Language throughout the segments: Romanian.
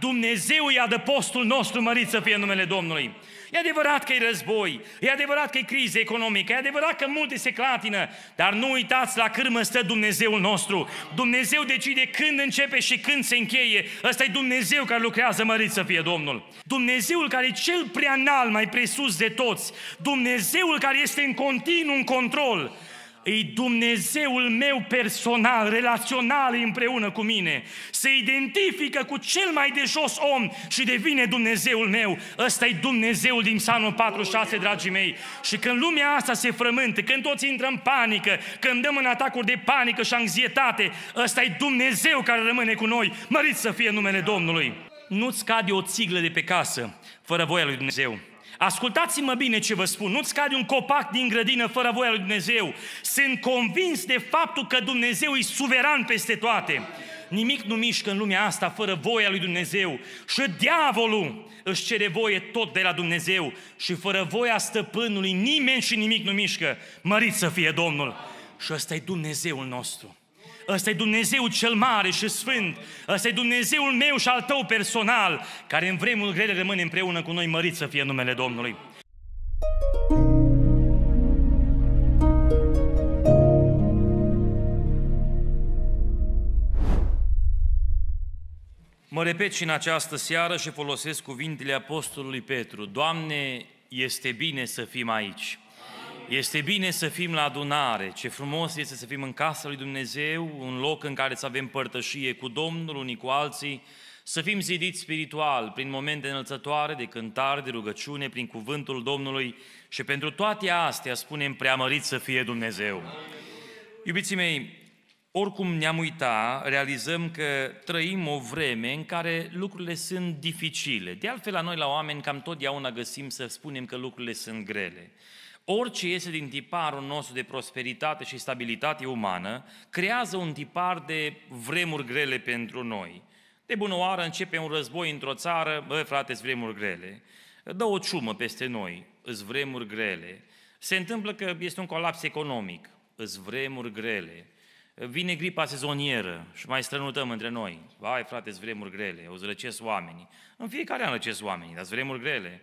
Dumnezeu e adăpostul nostru, mărit să fie numele Domnului. E adevărat că e război, e adevărat că e criză economică, e adevărat că multe se clatină, dar nu uitați la cârmă stă Dumnezeul nostru. Dumnezeu decide când începe și când se încheie. Ăsta e Dumnezeu care lucrează, mărit să fie Domnul. Dumnezeul care e cel preanal, mai presus de toți. Dumnezeul care este în continuu în control îi Dumnezeul meu personal, relațional împreună cu mine. Se identifică cu cel mai de jos om și devine Dumnezeul meu. ăsta e Dumnezeul din Psalmul 46, dragii mei. Și când lumea asta se frământă, când toți intră în panică, când dăm în atacuri de panică și anxietate, ăsta e Dumnezeu care rămâne cu noi. Mărit să fie numele Domnului. Nu-ți cade o țiglă de pe casă fără voia lui Dumnezeu. Ascultați-mă bine ce vă spun, nu-ți cade un copac din grădină fără voia lui Dumnezeu. Sunt convins de faptul că Dumnezeu e suveran peste toate. Nimic nu mișcă în lumea asta fără voia lui Dumnezeu. Și diavolul își cere voie tot de la Dumnezeu. Și fără voia stăpânului nimeni și nimic nu mișcă. Mărit să fie Domnul! Și ăsta e Dumnezeul nostru ăsta e Dumnezeu cel mare și sfânt, ăsta e Dumnezeul meu și al tău personal, care în vremuri grele rămâne împreună cu noi, mărit să fie numele Domnului. Mă repet și în această seară și folosesc cuvintele Apostolului Petru. Doamne, este bine să fim aici. Este bine să fim la adunare, ce frumos este să fim în casa lui Dumnezeu, un loc în care să avem părtășie cu Domnul, unii cu alții, să fim zidiți spiritual prin momente înălțătoare de cântare, de rugăciune, prin cuvântul Domnului și pentru toate astea spunem preamărit să fie Dumnezeu. Iubiții mei, oricum ne-am uitat, realizăm că trăim o vreme în care lucrurile sunt dificile. De altfel, la noi, la oameni, cam totdeauna găsim să spunem că lucrurile sunt grele. Orice iese din tiparul nostru de prosperitate și stabilitate umană creează un tipar de vremuri grele pentru noi. De bună oară începe un război într-o țară, bă, frate, vremuri grele. Dă o ciumă peste noi, îs vremuri grele. Se întâmplă că este un colaps economic, îs vremuri grele. Vine gripa sezonieră și mai strănutăm între noi. Vai, frate, vremuri grele, o zrăcesc oamenii. În fiecare an răcesc oamenii, dar vremuri grele.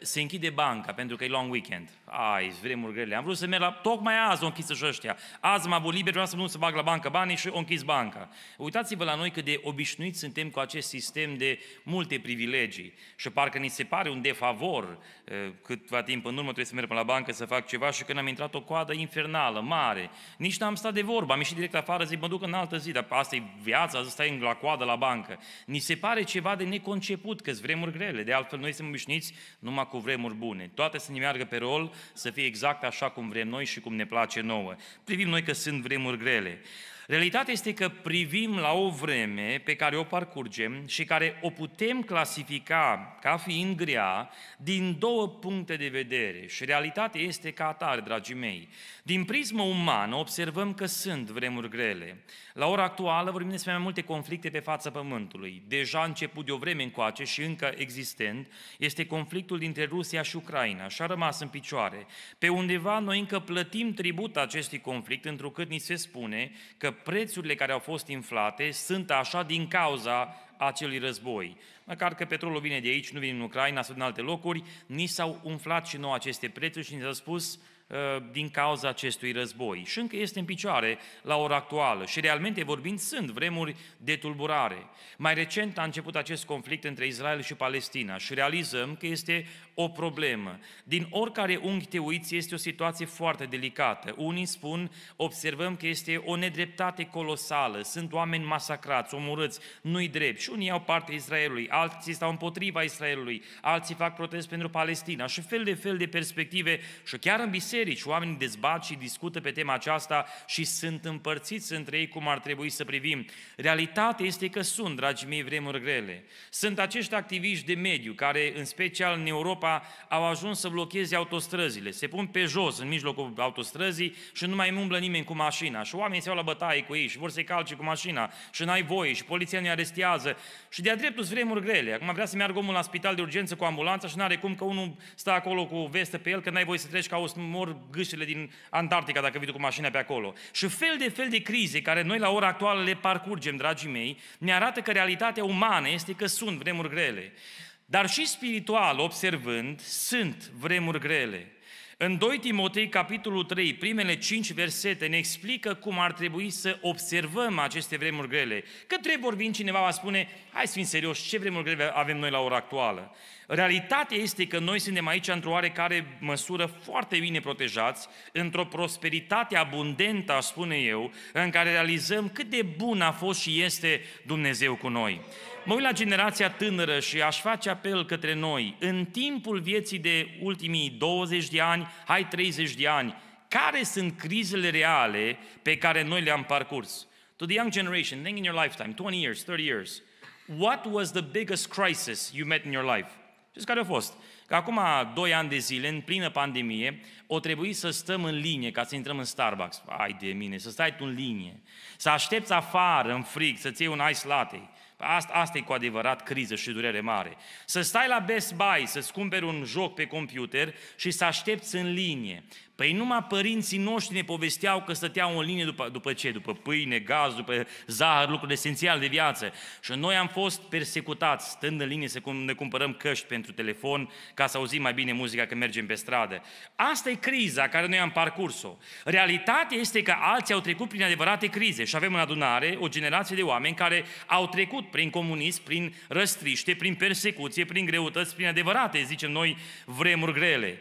Se închide banca pentru că e long weekend. Ai, vremuri grele. Am vrut să merg la... Tocmai azi o închisă și ăștia. Azi m-am liber, vreau să mă să bag la bancă banii și o închis banca. Uitați-vă la noi cât de obișnuiți suntem cu acest sistem de multe privilegii. Și parcă ni se pare un defavor eh, câtva timp în urmă trebuie să merg până la bancă să fac ceva și când am intrat o coadă infernală, mare. Nici n-am stat de vorbă, am ieșit direct afară, zic mă duc în altă zi, dar asta e viața, asta e la coadă la bancă. Ni se pare ceva de neconceput, că vremuri grele, de altfel noi suntem obișnuiți numai cu vremuri bune. Toate să ne meargă pe rol, să fie exact așa cum vrem noi și cum ne place nouă. Privim noi că sunt vremuri grele. Realitatea este că privim la o vreme pe care o parcurgem și care o putem clasifica ca fiind grea din două puncte de vedere și realitatea este ca atare, dragii mei. Din prismă umană observăm că sunt vremuri grele. La ora actuală vorbim despre mai multe conflicte pe fața Pământului. Deja început de o vreme încoace și încă existent este conflictul dintre Rusia și Ucraina și a rămas în picioare. Pe undeva noi încă plătim tribut acestui conflict, întrucât ni se spune că prețurile care au fost inflate sunt așa din cauza acelui război. Măcar că petrolul vine de aici, nu vine în Ucraina, sunt în alte locuri, ni s-au umflat și nouă aceste prețuri și ni s-a spus Uh, din cauza acestui război și încă este în picioare la ora actuală și realmente vorbind sunt vremuri de tulburare. Mai recent a început acest conflict între Israel și Palestina și realizăm că este o problemă. Din oricare unghi te uiți, este o situație foarte delicată. Unii spun, observăm că este o nedreptate colosală, sunt oameni masacrați, omorâți, nu-i drept. Și unii au parte Israelului, alții stau împotriva Israelului, alții fac protest pentru Palestina și fel de fel de perspective. Și chiar în biserici oamenii dezbat și discută pe tema aceasta și sunt împărțiți între ei cum ar trebui să privim. Realitatea este că sunt, dragii mei, vremuri grele. Sunt acești activiști de mediu care, în special în Europa, Europa au ajuns să blocheze autostrăzile. Se pun pe jos în mijlocul autostrăzii și nu mai umblă nimeni cu mașina. Și oamenii se iau la bătaie cu ei și vor să-i calce cu mașina și n-ai voie și poliția ne arestează. Și de-a dreptul sunt vremuri grele. Acum vrea să meargă omul la spital de urgență cu ambulanța și n-are cum că unul stă acolo cu vestă pe el că n-ai voie să treci ca o să mor gâșile din Antarctica dacă vii tu cu mașina pe acolo. Și fel de fel de crize care noi la ora actuală le parcurgem, dragii mei, ne arată că realitatea umană este că sunt vremuri grele. Dar și spiritual, observând, sunt vremuri grele. În 2 Timotei, capitolul 3, primele 5 versete ne explică cum ar trebui să observăm aceste vremuri grele. Că trebuie vorbind cineva va spune, hai să fim serioși, ce vremuri grele avem noi la ora actuală? Realitatea este că noi suntem aici într-o oarecare măsură foarte bine protejați, într-o prosperitate abundentă, aș spune eu, în care realizăm cât de bun a fost și este Dumnezeu cu noi mă uit la generația tânără și aș face apel către noi, în timpul vieții de ultimii 20 de ani, hai 30 de ani, care sunt crizele reale pe care noi le-am parcurs? To the young generation, think in your lifetime, 20 years, 30 years, what was the biggest crisis you met in your life? Știți care a fost? Că acum 2 ani de zile, în plină pandemie, o trebuie să stăm în linie ca să intrăm în Starbucks. Ai de mine, să stai tu în linie. Să aștepți afară, în frig, să-ți iei un ice latte. Asta, asta e cu adevărat criză și durere mare. Să stai la Best Buy, să-ți cumperi un joc pe computer și să aștepți în linie. Păi numai părinții noștri ne povesteau că stăteau în linie după, după ce? După pâine, gaz, după zahăr, lucruri esențiale de viață. Și noi am fost persecutați, stând în linie să ne cumpărăm căști pentru telefon, ca să auzim mai bine muzica când mergem pe stradă. Asta e criza care noi am parcurs-o. Realitatea este că alții au trecut prin adevărate crize și avem în adunare o generație de oameni care au trecut prin comunism, prin răstriște, prin persecuție, prin greutăți, prin adevărate, zicem noi, vremuri grele.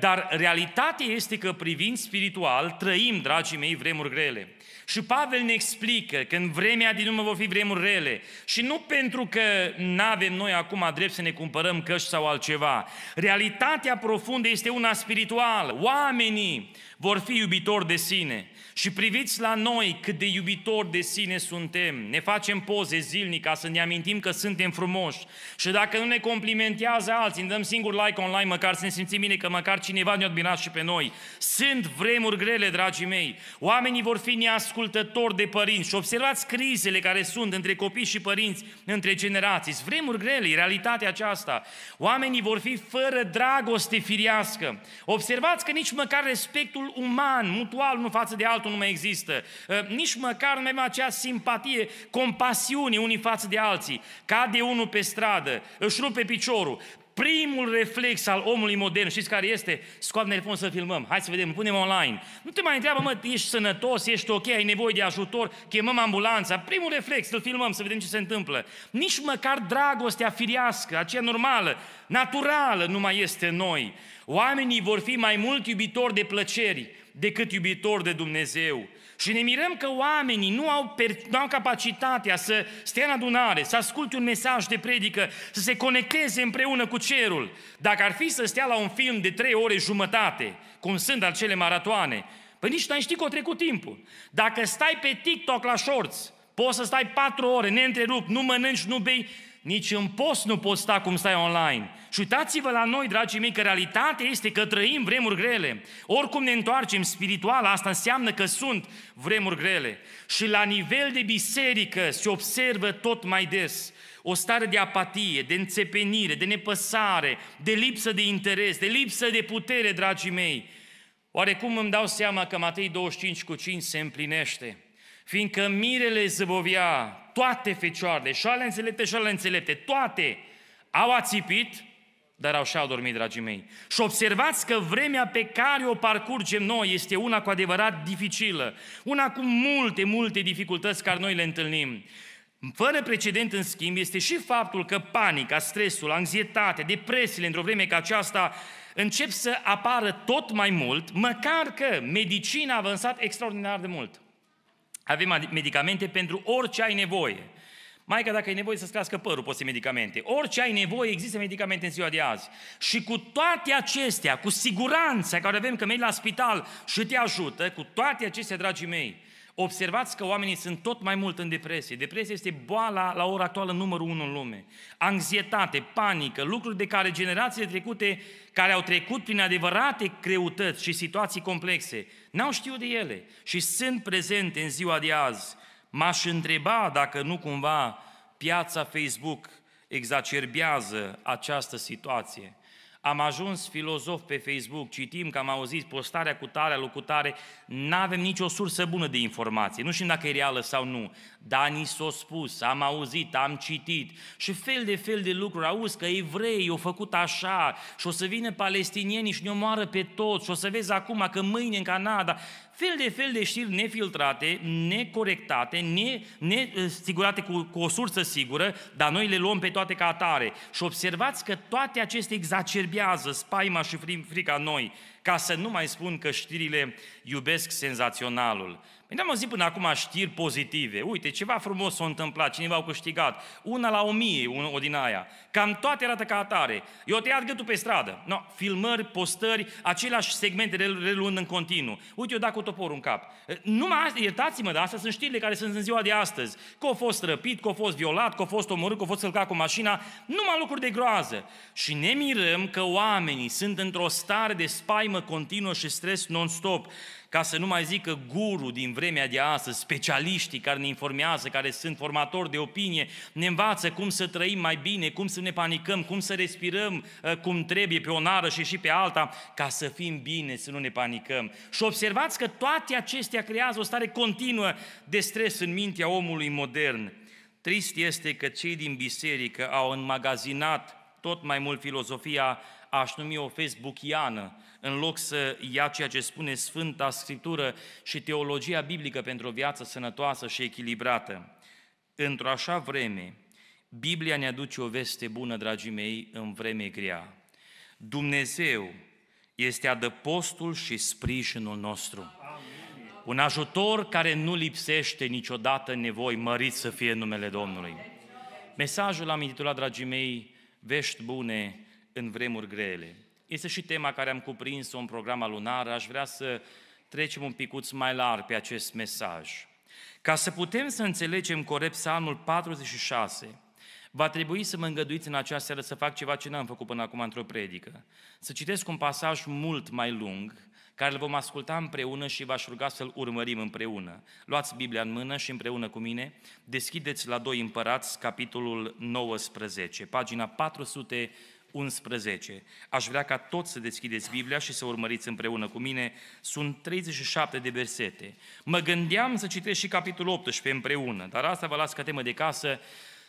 Dar realitatea este că privind spiritual trăim, dragii mei, vremuri grele. Și Pavel ne explică că în vremea din urmă vor fi vremuri rele. Și nu pentru că nu avem noi acum drept să ne cumpărăm căști sau altceva. Realitatea profundă este una spirituală. Oamenii vor fi iubitori de sine. Și priviți la noi cât de iubitori de sine suntem. Ne facem poze zilnic ca să ne amintim că suntem frumoși. Și dacă nu ne complimentează alții, ne dăm singur like online, măcar să ne simțim bine că măcar cineva ne-a admirat și pe noi. Sunt vremuri grele, dragii mei. Oamenii vor fi neascultați ascultători de părinți și observați crizele care sunt între copii și părinți, între generații. Sunt vremuri grele, e realitatea aceasta. Oamenii vor fi fără dragoste firiască. Observați că nici măcar respectul uman, mutual, nu față de altul nu mai există. Ă, nici măcar nu mai avem acea simpatie, compasiune unii față de alții. Cade unul pe stradă, își rupe piciorul primul reflex al omului modern, știți care este? Scoate telefonul să filmăm, hai să vedem, punem online. Nu te mai întreabă, mă, ești sănătos, ești ok, ai nevoie de ajutor, chemăm ambulanța. Primul reflex, îl filmăm să vedem ce se întâmplă. Nici măcar dragostea firească, aceea normală, naturală, nu mai este noi. Oamenii vor fi mai mult iubitori de plăceri decât iubitori de Dumnezeu. Și ne mirăm că oamenii nu au, per- nu au capacitatea să stea în adunare, să asculte un mesaj de predică, să se conecteze împreună cu cerul. Dacă ar fi să stea la un film de trei ore jumătate, cum sunt acele maratoane, păi nici nu ai ști că a trecut timpul. Dacă stai pe TikTok la shorts, poți să stai patru ore, neîntrerupt, nu mănânci, nu bei, nici în post nu poți sta cum stai online. Și uitați-vă la noi, dragii mei, că realitatea este că trăim vremuri grele. Oricum ne întoarcem spiritual, asta înseamnă că sunt vremuri grele. Și la nivel de biserică se observă tot mai des o stare de apatie, de înțepenire, de nepăsare, de lipsă de interes, de lipsă de putere, dragii mei. Oarecum îmi dau seama că Matei 25 cu 5 se împlinește, fiindcă mirele zăbovia toate fecioarele, și ale înțelepte și ale înțelepte, toate au ațipit, dar au și-au dormit, dragii mei. Și observați că vremea pe care o parcurgem noi este una cu adevărat dificilă, una cu multe, multe dificultăți care noi le întâlnim. Fără precedent, în schimb, este și faptul că panica, stresul, anxietatea, depresiile într-o vreme ca aceasta încep să apară tot mai mult, măcar că medicina a avansat extraordinar de mult. Avem medicamente pentru orice ai nevoie. Mai că dacă ai nevoie să-ți crească părul, poți să medicamente. Orice ai nevoie, există medicamente în ziua de azi. Și cu toate acestea, cu siguranța care avem că mergi la spital și te ajută, cu toate acestea, dragii mei, Observați că oamenii sunt tot mai mult în depresie. Depresia este boala la ora actuală numărul unu în lume. Anxietate, panică, lucruri de care generațiile trecute, care au trecut prin adevărate creutăți și situații complexe, n-au știut de ele și sunt prezente în ziua de azi. M-aș întreba dacă nu cumva piața Facebook exacerbează această situație am ajuns filozof pe Facebook, citim că am auzit postarea cu tare, cu tare, n-avem nicio sursă bună de informație, nu știm dacă e reală sau nu, dar ni s-a spus, am auzit, am citit și fel de fel de lucruri, auzi că evrei au făcut așa și o să vină palestinienii și ne omoară pe toți și o să vezi acum că mâine în Canada, fel de fel de știri nefiltrate, necorectate, ne, nesigurate eh, cu, cu o sursă sigură, dar noi le luăm pe toate ca atare. Și observați că toate acestea exacerbează spaima și frica noi, ca să nu mai spun că știrile iubesc senzaționalul. Păi n-am auzit până acum știri pozitive. Uite, ceva frumos s-a întâmplat, cineva a câștigat. Una la o mie, o din aia. Cam toate arată ca atare. Eu tăiat gâtul pe stradă. No, filmări, postări, aceleași segmente reluând în continuu. Uite, eu dau cu toporul în cap. Nu asta, iertați-mă, dar astea sunt știrile care sunt în ziua de astăzi. Că a fost răpit, că a fost violat, că a fost omorât, că a fost călcat cu mașina. Numai lucruri de groază. Și ne mirăm că oamenii sunt într-o stare de spaimă continuă și stres non-stop ca să nu mai zică guru din vremea de astăzi, specialiștii care ne informează, care sunt formatori de opinie, ne învață cum să trăim mai bine, cum să ne panicăm, cum să respirăm uh, cum trebuie pe o nară și și pe alta, ca să fim bine, să nu ne panicăm. Și observați că toate acestea creează o stare continuă de stres în mintea omului modern. Trist este că cei din biserică au înmagazinat tot mai mult filozofia, aș numi-o facebookiană, în loc să ia ceea ce spune Sfânta Scriptură și teologia biblică pentru o viață sănătoasă și echilibrată. Într-o așa vreme, Biblia ne aduce o veste bună, dragii mei, în vreme grea. Dumnezeu este adăpostul și sprijinul nostru. Un ajutor care nu lipsește niciodată nevoi, mărit să fie numele Domnului. Mesajul am intitulat, dragii mei, vești bune în vremuri grele. Este și tema care am cuprins-o în programa lunară, aș vrea să trecem un picuț mai larg pe acest mesaj. Ca să putem să înțelegem corect psalmul 46, va trebui să mă îngăduiți în această seară să fac ceva ce n-am făcut până acum într-o predică. Să citesc un pasaj mult mai lung, care îl vom asculta împreună și v-aș ruga să-l urmărim împreună. Luați Biblia în mână și împreună cu mine deschideți la doi Împărați, capitolul 19, pagina 400 11. Aș vrea ca toți să deschideți Biblia și să urmăriți împreună cu mine. Sunt 37 de versete. Mă gândeam să citesc și capitolul 18 împreună, dar asta vă las ca temă de casă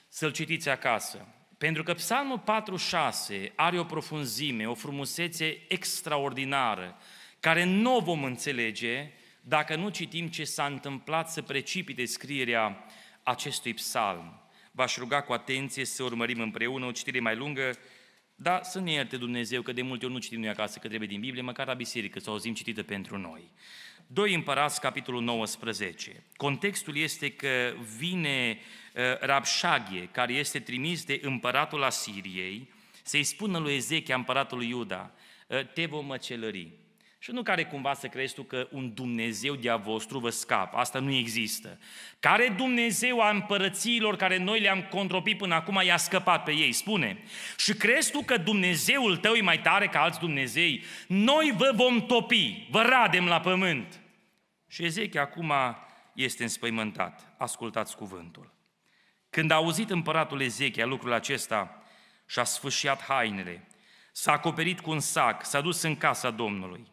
să-l citiți acasă. Pentru că Psalmul 46 are o profunzime, o frumusețe extraordinară, care nu o vom înțelege dacă nu citim ce s-a întâmplat să precipite scrierea acestui psalm. V-aș ruga cu atenție să urmărim împreună o citire mai lungă da, să ne ierte Dumnezeu că de multe ori nu citim noi acasă că trebuie din Biblie, măcar la biserică, să o auzim citită pentru noi. Doi Împărați, capitolul 19. Contextul este că vine uh, Rabșaghe, care este trimis de împăratul Asiriei, să-i spună lui Ezechia, împăratul Iuda, ă, te vom măcelări. Și nu care cumva să crezi tu că un Dumnezeu de-a vostru vă scapă, asta nu există. Care Dumnezeu a împărățiilor care noi le-am contropit până acum i-a scăpat pe ei, spune. Și crezi tu că Dumnezeul tău e mai tare ca alți Dumnezei? Noi vă vom topi, vă radem la pământ. Și Ezechia acum este înspăimântat. Ascultați cuvântul. Când a auzit împăratul Ezechia lucrul acesta, și-a sfâșiat hainele, s-a acoperit cu un sac, s-a dus în casa Domnului.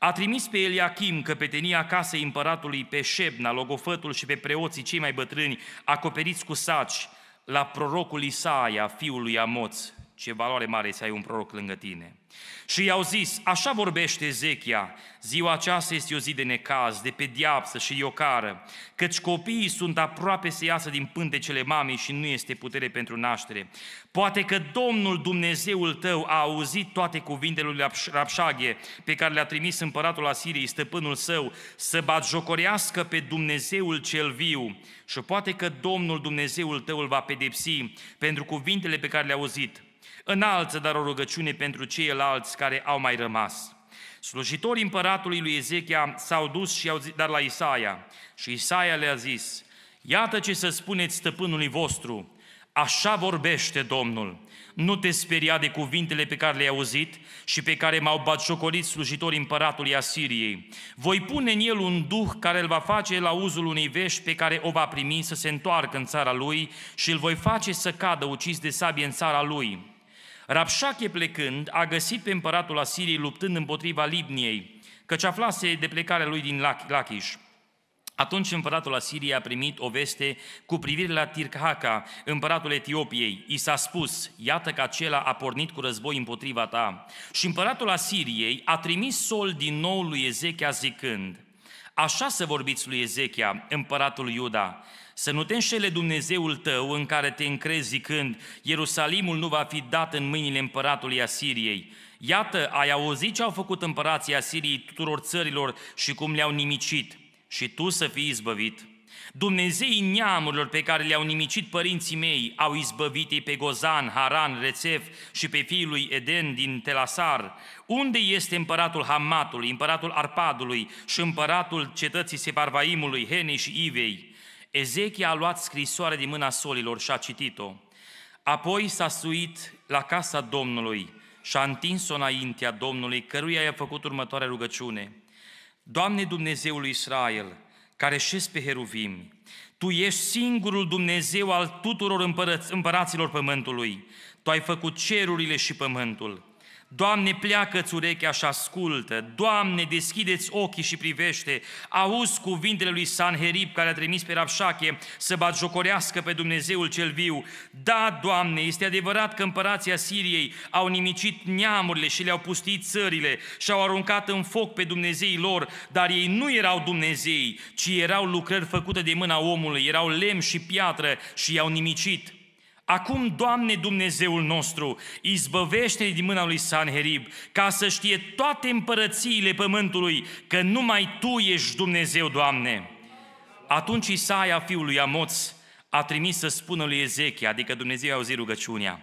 A trimis pe Eliachim, căpetenia casei împăratului, pe Șebna, logofătul și pe preoții cei mai bătrâni, acoperiți cu saci, la prorocul Isaia, fiul lui Amoț, ce valoare mare să ai un proroc lângă tine. Și i-au zis, așa vorbește Ezechia: ziua aceasta este o zi de necaz, de pediapsă și iocară, căci copiii sunt aproape să iasă din pântecele mamei și nu este putere pentru naștere. Poate că Domnul Dumnezeul tău a auzit toate cuvintele lui Rapșaghe pe care le-a trimis împăratul Asiriei, stăpânul său, să batjocorească pe Dumnezeul cel viu și poate că Domnul Dumnezeul tău îl va pedepsi pentru cuvintele pe care le-a auzit Înalță dar o rugăciune pentru ceilalți care au mai rămas. Slujitorii împăratului lui Ezechia s-au dus și au zis, dar la Isaia. Și Isaia le-a zis, iată ce să spuneți stăpânului vostru, așa vorbește Domnul. Nu te speria de cuvintele pe care le-ai auzit și pe care m-au batjocorit slujitorii împăratului Asiriei. Voi pune în el un duh care îl va face la uzul unei vești pe care o va primi să se întoarcă în țara lui și îl voi face să cadă ucis de sabie în țara lui. Rapșache plecând a găsit pe împăratul Asiriei luptând împotriva Libniei, căci aflase de plecarea lui din Lachish. Atunci împăratul Asiriei a primit o veste cu privire la Tirkhaka, împăratul Etiopiei. I s-a spus, iată că acela a pornit cu război împotriva ta. Și împăratul Asiriei a trimis sol din nou lui Ezechia zicând, Așa să vorbiți lui Ezechia, împăratul Iuda, să nu te înșele Dumnezeul tău în care te încrezi zicând, Ierusalimul nu va fi dat în mâinile împăratului Asiriei. Iată, ai auzit ce au făcut împărații Asiriei tuturor țărilor și cum le-au nimicit. Și tu să fii izbăvit. Dumnezeii neamurilor pe care le-au nimicit părinții mei au izbăvit pe Gozan, Haran, Rețef și pe fiul lui Eden din Telasar. Unde este împăratul Hamatului, împăratul Arpadului și împăratul cetății Separvaimului, Henei și Ivei? Ezechia a luat scrisoarea din mâna solilor și a citit-o. Apoi s-a suit la casa Domnului și a întins-o înaintea Domnului, căruia i-a făcut următoarea rugăciune. Doamne Dumnezeului Israel, care șezi pe heruvim, Tu ești singurul Dumnezeu al tuturor împărăț- împăraților pământului. Tu ai făcut cerurile și pământul. Doamne, pleacă-ți urechea și ascultă. Doamne, deschideți ochii și privește. Auzi cuvintele lui Sanherib care a trimis pe Rabșache să batjocorească pe Dumnezeul cel viu. Da, Doamne, este adevărat că împărația Siriei au nimicit neamurile și le-au pustit țările și au aruncat în foc pe Dumnezeii lor, dar ei nu erau Dumnezei, ci erau lucrări făcute de mâna omului, erau lemn și piatră și i-au nimicit. Acum, Doamne Dumnezeul nostru, izbăvește din mâna lui Sanherib, ca să știe toate împărățiile pământului că numai Tu ești Dumnezeu, Doamne. Atunci Isaia, fiul lui Amoț, a trimis să spună lui Ezechia, adică Dumnezeu a auzit rugăciunea.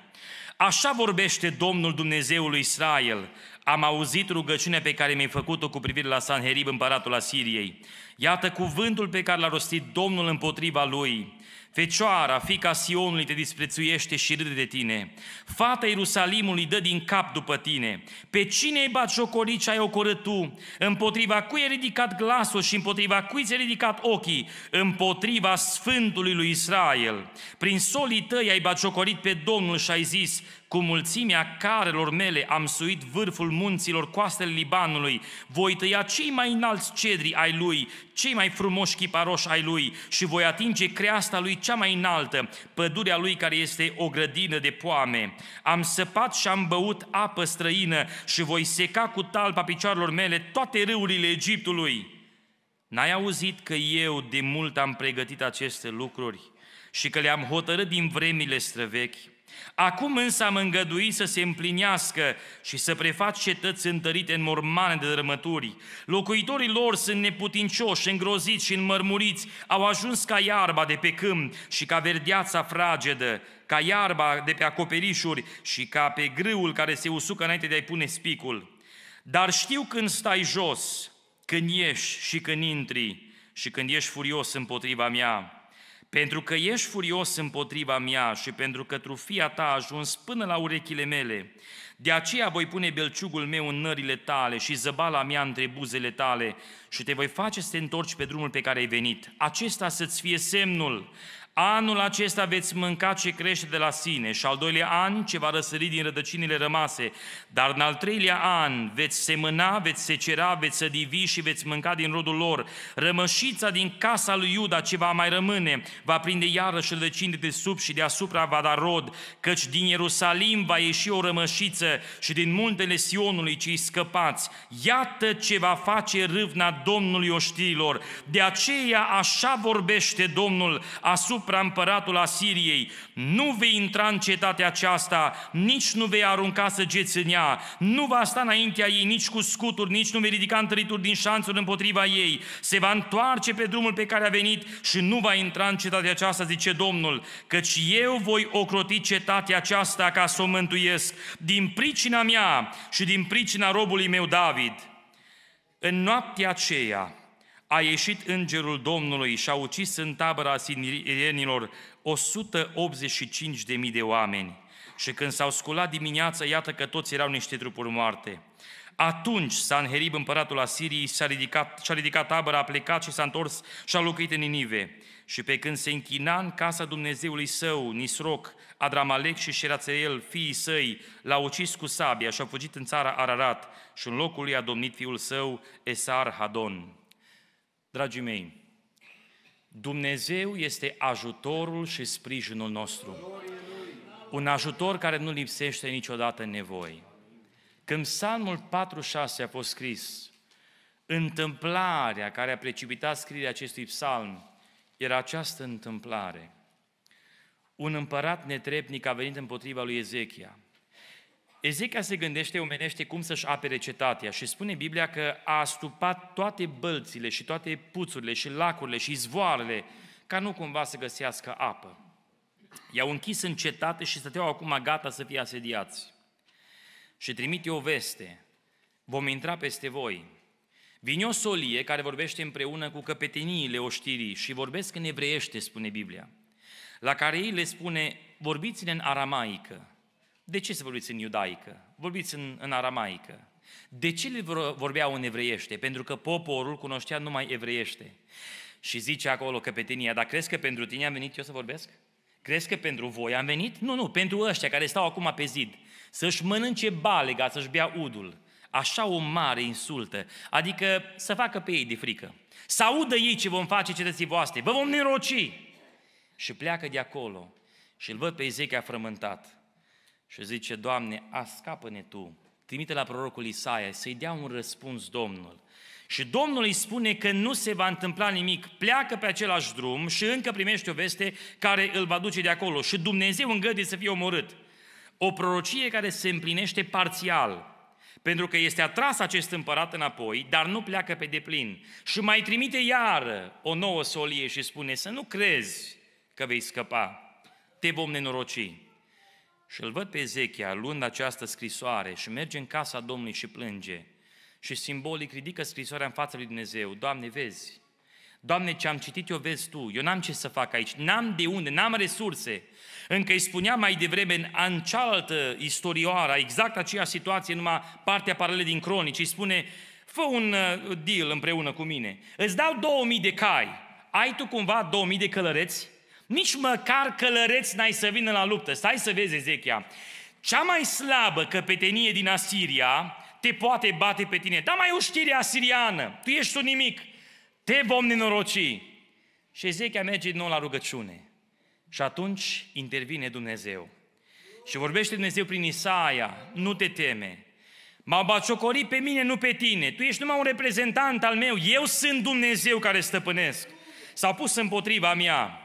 Așa vorbește Domnul Dumnezeului Israel. Am auzit rugăciunea pe care mi-ai făcut-o cu privire la Sanherib, împăratul Asiriei. Iată cuvântul pe care l-a rostit Domnul împotriva lui. Fecioara, fica Sionului, te disprețuiește și râde de tine. Fata Ierusalimului dă din cap după tine. Pe cine ai bat ce ai ocorât tu? Împotriva cui ai ridicat glasul și împotriva cui ți-ai ridicat ochii? Împotriva Sfântului lui Israel. Prin solii tăi ai bat jocorit pe Domnul și ai zis, cu mulțimea carelor mele am suit vârful munților, coastele Libanului. Voi tăia cei mai înalți cedri ai lui, cei mai frumoși chiparoși ai lui și voi atinge creasta lui cea mai înaltă, pădurea lui care este o grădină de poame. Am săpat și am băut apă străină și voi seca cu talpa picioarelor mele toate râurile Egiptului. N-ai auzit că eu de mult am pregătit aceste lucruri și că le-am hotărât din vremile străvechi? Acum însă am îngăduit să se împlinească și să prefac cetăți întărite în mormane de rămături. Locuitorii lor sunt neputincioși, îngroziți și înmărmuriți, au ajuns ca iarba de pe câmp și ca verdeața fragedă, ca iarba de pe acoperișuri și ca pe grâul care se usucă înainte de a-i pune spicul. Dar știu când stai jos, când ieși și când intri și când ești furios împotriva mea. Pentru că ești furios împotriva mea și pentru că trufia ta a ajuns până la urechile mele, de aceea voi pune belciugul meu în nările tale și zăbala mea între buzele tale și te voi face să te întorci pe drumul pe care ai venit. Acesta să-ți fie semnul. Anul acesta veți mânca ce crește de la sine și al doilea an ce va răsări din rădăcinile rămase. Dar în al treilea an veți semăna, veți secera, veți sădivi și veți mânca din rodul lor. Rămășița din casa lui Iuda ce va mai rămâne va prinde iarăși rădăcini de sub și deasupra va da rod, căci din Ierusalim va ieși o rămășiță și din muntele Sionului cei scăpați. Iată ce va face râvna Domnului oștilor. De aceea așa vorbește Domnul asupra asupra împăratul Asiriei. Nu vei intra în cetatea aceasta, nici nu vei arunca săgeți în ea, nu va sta înaintea ei nici cu scuturi, nici nu vei ridica întărituri din șanțuri împotriva ei. Se va întoarce pe drumul pe care a venit și nu va intra în cetatea aceasta, zice Domnul, căci eu voi ocroti cetatea aceasta ca să o mântuiesc din pricina mea și din pricina robului meu David. În noaptea aceea, a ieșit îngerul Domnului și a ucis în tabăra sirienilor 185.000 de oameni. Și când s-au sculat dimineața, iată că toți erau niște trupuri moarte. Atunci Sanherib, împăratul Asiriei, s-a ridicat, și-a ridicat tabăra, a plecat și s-a întors și a locuit în Ninive. Și pe când se închina în casa Dumnezeului său, Nisroc, Adramalec și Șerațeel, fiii săi, l-a ucis cu sabia și a fugit în țara Ararat și în locul lui a domnit fiul său, Esar Hadon. Dragii mei, Dumnezeu este ajutorul și sprijinul nostru. Un ajutor care nu lipsește niciodată nevoi. Când Psalmul 46 a fost scris, întâmplarea care a precipitat scrierea acestui psalm era această întâmplare. Un împărat netrebnic a venit împotriva lui Ezechia Ezeca se gândește omenește cum să-și apere cetatea și spune Biblia că a astupat toate bălțile și toate puțurile și lacurile și izvoarele ca nu cumva să găsească apă. I-au închis în cetate și stăteau acum gata să fie asediați. Și trimite o veste, vom intra peste voi. Vine o solie care vorbește împreună cu căpeteniile oștirii și vorbesc în evreiește, spune Biblia, la care ei le spune, vorbiți-ne în aramaică, de ce să vorbiți în iudaică? Vorbiți în, în aramaică. De ce le vorbeau în evreiește? Pentru că poporul cunoștea numai evreiește. Și zice acolo căpetenia, dar crezi că pentru tine am venit eu să vorbesc? Crezi că pentru voi am venit? Nu, nu, pentru ăștia care stau acum pe zid. Să-și mănânce balega, să-și bea udul. Așa o mare insultă. Adică să facă pe ei de frică. Să audă ei ce vom face cetății voastre. Vă vom neroci. Și pleacă de acolo. Și îl văd pe Ezechia frământat. Și zice, Doamne, a scapă-ne Tu, trimite la prorocul Isaia să-i dea un răspuns Domnul. Și Domnul îi spune că nu se va întâmpla nimic, pleacă pe același drum și încă primește o veste care îl va duce de acolo. Și Dumnezeu îngăduie să fie omorât. O prorocie care se împlinește parțial, pentru că este atras acest împărat înapoi, dar nu pleacă pe deplin. Și mai trimite iar o nouă solie și spune să nu crezi că vei scăpa, te vom nenoroci. Și îl văd pe Ezechia luând această scrisoare și merge în casa Domnului și plânge. Și simbolic ridică scrisoarea în fața lui Dumnezeu. Doamne, vezi, Doamne, ce am citit eu vezi Tu, eu n-am ce să fac aici, n-am de unde, n-am resurse. Încă îi spunea mai devreme în cealaltă istorioară, exact aceeași situație, numai partea paralelă din cronici, îi spune, fă un uh, deal împreună cu mine, îți dau 2000 de cai, ai tu cumva 2000 de călăreți? Nici măcar călăreți n-ai să vină la luptă. Stai să vezi, Ezechia. Cea mai slabă căpetenie din Asiria te poate bate pe tine. Da mai știre asiriană, tu ești un nimic, te vom nenoroci. Și Ezechia merge din nou la rugăciune. Și atunci intervine Dumnezeu. Și vorbește Dumnezeu prin Isaia, nu te teme. M-au baciocorit pe mine, nu pe tine. Tu ești numai un reprezentant al meu. Eu sunt Dumnezeu care stăpânesc. S-au pus împotriva mea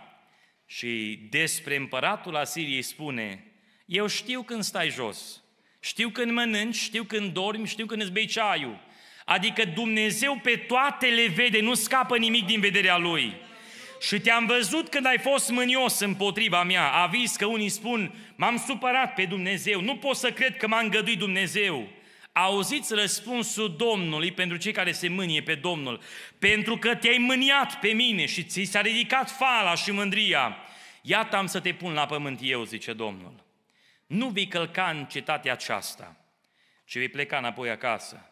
și despre împăratul Asiriei spune, eu știu când stai jos, știu când mănânci, știu când dormi, știu când îți bei ceaiul. Adică Dumnezeu pe toate le vede, nu scapă nimic din vederea Lui. Și te-am văzut când ai fost mânios împotriva mea. Aviz că unii spun, m-am supărat pe Dumnezeu, nu pot să cred că m-a îngăduit Dumnezeu auziți răspunsul Domnului pentru cei care se mânie pe Domnul, pentru că te-ai mâniat pe mine și ți s-a ridicat fala și mândria, iată am să te pun la pământ eu, zice Domnul. Nu vei călca în cetatea aceasta, ci vei pleca înapoi acasă.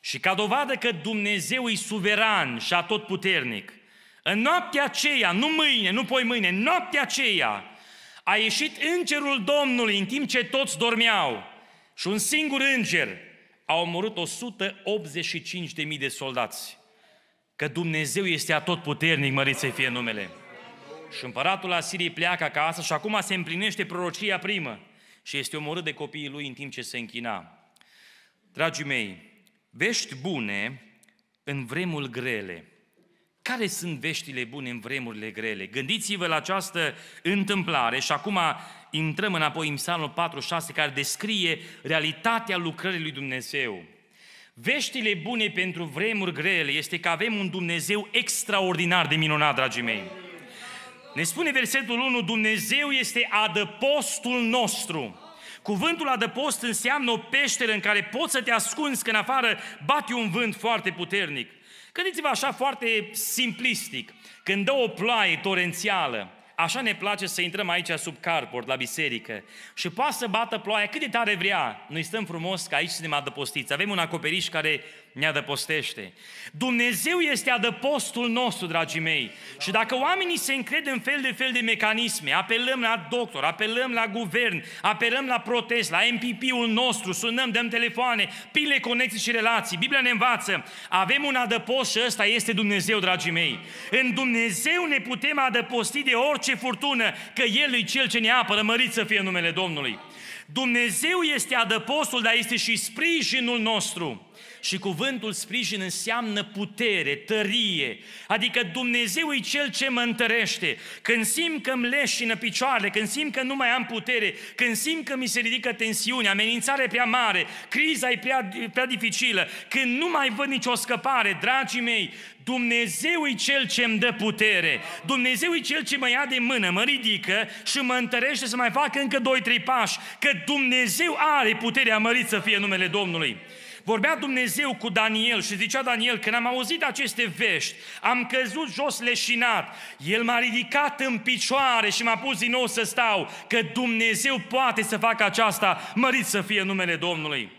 Și ca dovadă că Dumnezeu e suveran și atotputernic, în noaptea aceea, nu mâine, nu poi mâine, în noaptea aceea, a ieșit îngerul Domnului în timp ce toți dormeau și un singur înger a omorât 185.000 de soldați. Că Dumnezeu este atotputernic, mărit să fie numele. Și împăratul Asiriei pleacă acasă și acum se împlinește prorocia primă și este omorât de copiii lui în timp ce se închina. Dragii mei, vești bune în vremul grele. Care sunt veștile bune în vremurile grele? Gândiți-vă la această întâmplare și acum intrăm înapoi în Psalmul 46 care descrie realitatea lucrării lui Dumnezeu. Veștile bune pentru vremuri grele este că avem un Dumnezeu extraordinar de minunat, dragii mei. Ne spune versetul 1, Dumnezeu este adăpostul nostru. Cuvântul adăpost înseamnă o peșteră în care poți să te ascunzi când afară bate un vânt foarte puternic. Gândiți-vă așa foarte simplistic. Când dă o ploaie torențială, așa ne place să intrăm aici sub carport la biserică și poate să bată ploaia cât de tare vrea. Noi stăm frumos că aici suntem adăpostiți. Avem un acoperiș care ne adăpostește. Dumnezeu este adăpostul nostru, dragii mei. Și dacă oamenii se încred în fel de fel de mecanisme, apelăm la doctor, apelăm la guvern, apelăm la protest, la MPP-ul nostru, sunăm, dăm telefoane, pile, conexii și relații, Biblia ne învață, avem un adăpost și ăsta este Dumnezeu, dragii mei. În Dumnezeu ne putem adăposti de orice furtună, că El e Cel ce ne apără, mărit să fie numele Domnului. Dumnezeu este adăpostul, dar este și sprijinul nostru și cuvântul sprijin înseamnă putere, tărie. Adică Dumnezeu e Cel ce mă întărește. Când simt că îmi leșină picioarele, când simt că nu mai am putere, când simt că mi se ridică tensiunea, amenințarea e prea mare, criza e prea, prea dificilă, când nu mai văd nicio scăpare, dragii mei, Dumnezeu e Cel ce îmi dă putere. Dumnezeu e Cel ce mă ia de mână, mă ridică și mă întărește să mai fac încă 2-3 pași. Că Dumnezeu are puterea mărit să fie numele Domnului vorbea Dumnezeu cu Daniel și zicea Daniel, când am auzit aceste vești, am căzut jos leșinat, el m-a ridicat în picioare și m-a pus din nou să stau, că Dumnezeu poate să facă aceasta, mărit să fie numele Domnului.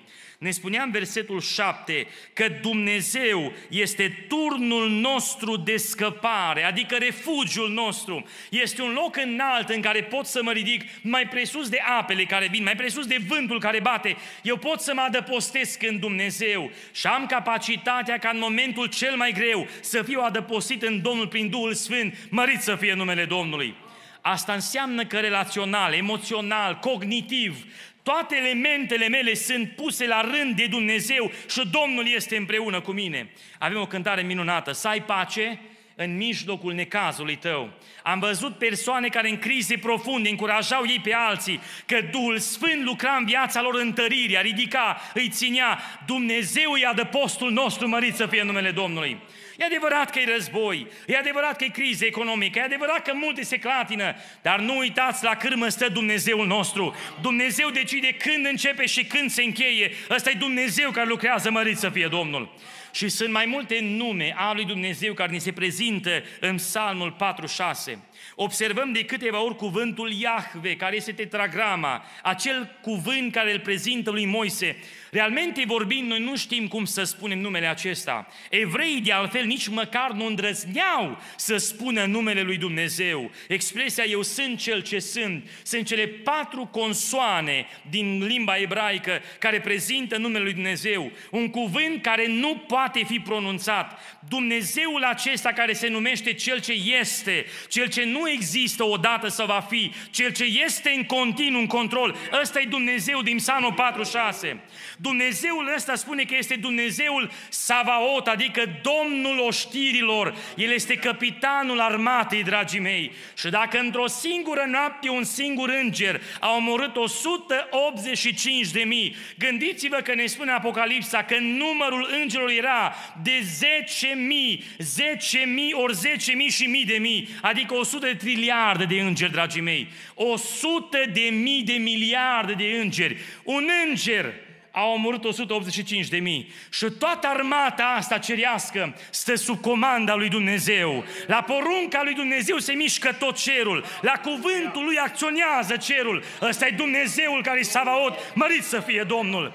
Ne spunea în versetul 7 că Dumnezeu este turnul nostru de scăpare, adică refugiul nostru. Este un loc înalt în care pot să mă ridic mai presus de apele care vin, mai presus de vântul care bate. Eu pot să mă adăpostesc în Dumnezeu și am capacitatea ca în momentul cel mai greu să fiu adăpostit în Domnul prin Duhul Sfânt, mărit să fie numele Domnului. Asta înseamnă că relațional, emoțional, cognitiv toate elementele mele sunt puse la rând de Dumnezeu și Domnul este împreună cu mine. Avem o cântare minunată. Să ai pace în mijlocul necazului tău. Am văzut persoane care în crize profunde încurajau ei pe alții că Duhul Sfânt lucra în viața lor întărirea, ridica, îi ținea. Dumnezeu e postul nostru, mărit să fie numele Domnului. E adevărat că e război, e adevărat că e criză economică, e adevărat că multe se clatină, dar nu uitați la cârmă stă Dumnezeul nostru. Dumnezeu decide când începe și când se încheie. Ăsta e Dumnezeu care lucrează, mărit să fie Domnul. Și sunt mai multe nume a lui Dumnezeu care ni se prezintă în Psalmul 46. Observăm de câteva ori cuvântul Iahve, care este tetragrama, acel cuvânt care îl prezintă lui Moise. Realmente vorbind, noi nu știm cum să spunem numele acesta. Evreii, de altfel, nici măcar nu îndrăzneau să spună numele lui Dumnezeu. Expresia eu sunt cel ce sunt, sunt cele patru consoane din limba ebraică care prezintă numele lui Dumnezeu. Un cuvânt care nu poate fi pronunțat. Dumnezeul acesta care se numește cel ce este, cel ce nu există odată să va fi, cel ce este în continuu în control. Ăsta e Dumnezeu din Psalmul 46. Dumnezeul ăsta spune că este Dumnezeul Savaot, adică Domnul oștirilor. El este capitanul armatei, dragii mei. Și dacă într-o singură noapte un singur înger a omorât 185 de mii, gândiți-vă că ne spune Apocalipsa că numărul îngerilor era de 10 mii, 10 mii ori 10 mii și mii de mii, adică 100 100 de triliarde de îngeri, dragii mei. 100 de mii de miliarde de îngeri. Un înger a omorât 185 de mii. Și toată armata asta cerească stă sub comanda lui Dumnezeu. La porunca lui Dumnezeu se mișcă tot cerul. La cuvântul lui acționează cerul. Ăsta e Dumnezeul care-i Savaot. Mărit să fie Domnul.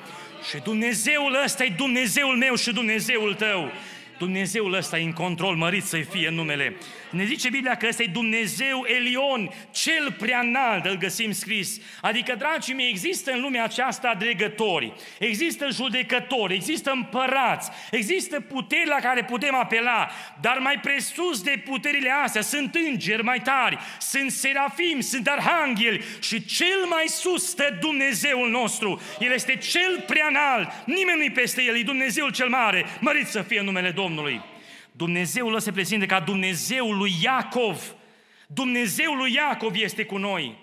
Și Dumnezeul ăsta e Dumnezeul meu și Dumnezeul tău. Dumnezeul ăsta e în control, mărit să-i fie numele. Ne zice Biblia că ăsta e Dumnezeu Elion, cel prea înalt, îl găsim scris. Adică, dragii mei, există în lumea aceasta dregători, există judecători, există împărați, există puteri la care putem apela, dar mai presus de puterile astea sunt îngeri mai tari, sunt serafim, sunt arhangheli și cel mai sus stă Dumnezeul nostru. El este cel prea înalt, nimeni nu-i peste el, e Dumnezeul cel mare, mărit să fie numele Domnului. Dumnezeul se prezintă ca Dumnezeul lui Iacov. Dumnezeul lui Iacov este cu noi.